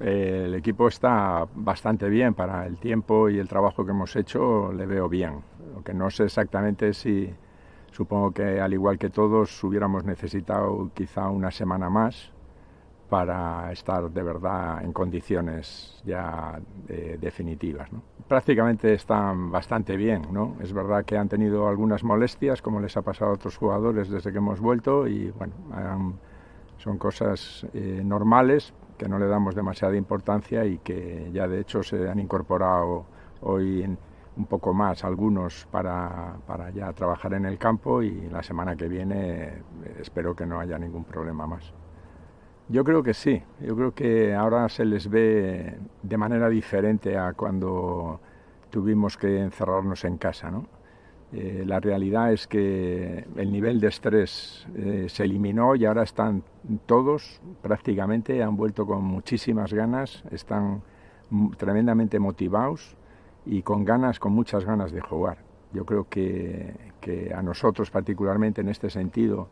el equipo está bastante bien para el tiempo y el trabajo que hemos hecho, le veo bien. Lo que no sé exactamente si supongo que al igual que todos hubiéramos necesitado quizá una semana más para estar de verdad en condiciones ya eh, definitivas. ¿no? Prácticamente están bastante bien, ¿no? Es verdad que han tenido algunas molestias, como les ha pasado a otros jugadores desde que hemos vuelto, y bueno, son cosas eh, normales, que no le damos demasiada importancia y que ya de hecho se han incorporado hoy un poco más algunos para, para, ya trabajar en el campo y la semana que viene eh, espero que no haya ningún problema más. Yo creo que sí, yo creo que ahora se les ve de manera diferente a cuando tuvimos que encerrarnos en casa, ¿no? Eh, la realidad es que el nivel de estrés eh, se eliminó y ahora están todos prácticamente, han vuelto con muchísimas ganas, están tremendamente motivados y con ganas, con muchas ganas de jugar. Yo creo que, a nosotros particularmente en este sentido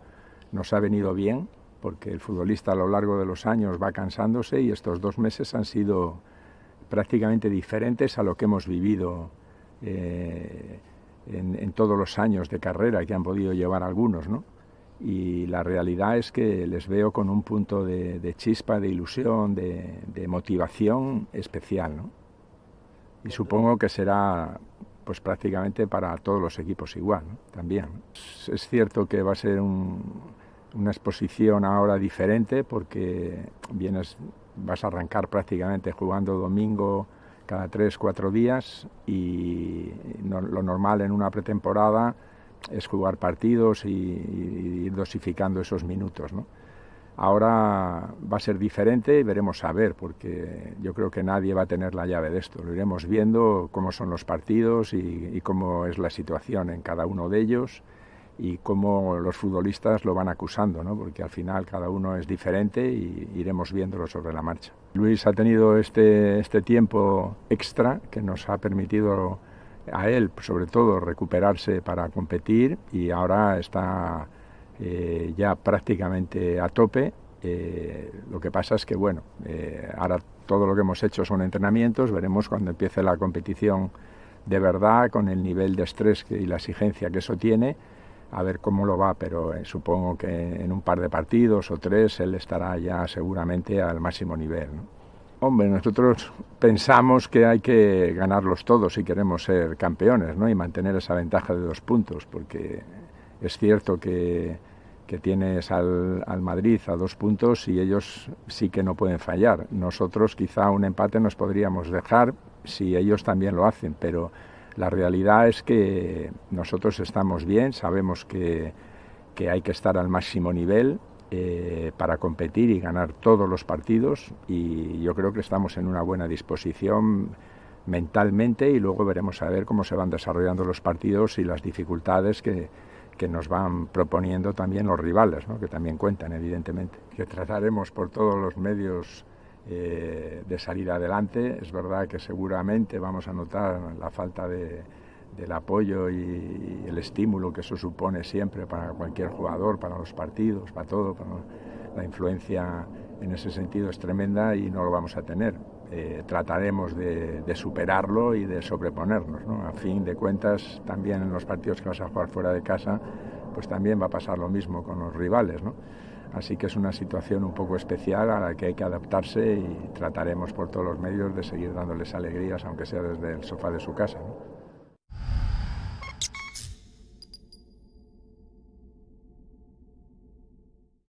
nos ha venido bien porque el futbolista a lo largo de los años va cansándose y estos dos meses han sido prácticamente diferentes a lo que hemos vivido. Eh, en, todos los años de carrera que han podido llevar algunos, ¿no? Y la realidad es que les veo con un punto de, chispa, de ilusión, de, motivación especial, ¿no? Y supongo que será pues prácticamente para todos los equipos igual, también. Es, cierto que va a ser una exposición ahora diferente porque vienes, vas a arrancar prácticamente jugando domingo cada tres, cuatro días y lo normal en una pretemporada es jugar partidos y, ir dosificando esos minutos. Ahora va a ser diferente y veremos a ver, porque yo creo que nadie va a tener la llave de esto. Lo iremos viendo cómo son los partidos y, cómo es la situación en cada uno de ellos y cómo los futbolistas lo van acusando, ¿no? porque al final cada uno es diferente y iremos viéndolo sobre la marcha. Luis ha tenido este, este tiempo extra que nos ha permitido a él, sobre todo, recuperarse para competir y ahora está eh, ya prácticamente a tope. Eh, lo que pasa es que, bueno, eh, ahora todo lo que hemos hecho son entrenamientos, veremos cuando empiece la competición de verdad, con el nivel de estrés y la exigencia que eso tiene, a ver cómo lo va, pero supongo que en un par de partidos o tres él estará ya seguramente al máximo nivel. Hombre, nosotros pensamos que hay que ganarlos todos si queremos ser campeones ¿no? y mantener esa ventaja de dos puntos, porque es cierto que, tienes al, al, Madrid a dos puntos y ellos sí que no pueden fallar. Nosotros quizá un empate nos podríamos dejar si ellos también lo hacen, pero la realidad es que nosotros estamos bien, sabemos que, que hay que estar al máximo nivel eh, para competir y ganar todos los partidos y yo creo que estamos en una buena disposición mentalmente y luego veremos a ver cómo se van desarrollando los partidos y las dificultades que, nos van proponiendo también los rivales, que también cuentan evidentemente. Que trataremos por todos los medios eh, de salir adelante. Es verdad que seguramente vamos a notar la falta de, del apoyo y el estímulo que eso supone siempre para cualquier jugador, para los partidos, para todo. la influencia en ese sentido es tremenda y no lo vamos a tener. Eh, trataremos de, superarlo y de sobreponernos. A fin de cuentas, también en los partidos que vas a jugar fuera de casa, pues también va a pasar lo mismo con los rivales. ¿no? Así que es una situación un poco especial a la que hay que adaptarse y trataremos por todos los medios de seguir dándoles alegrías, aunque sea desde el sofá de su casa. ¿no?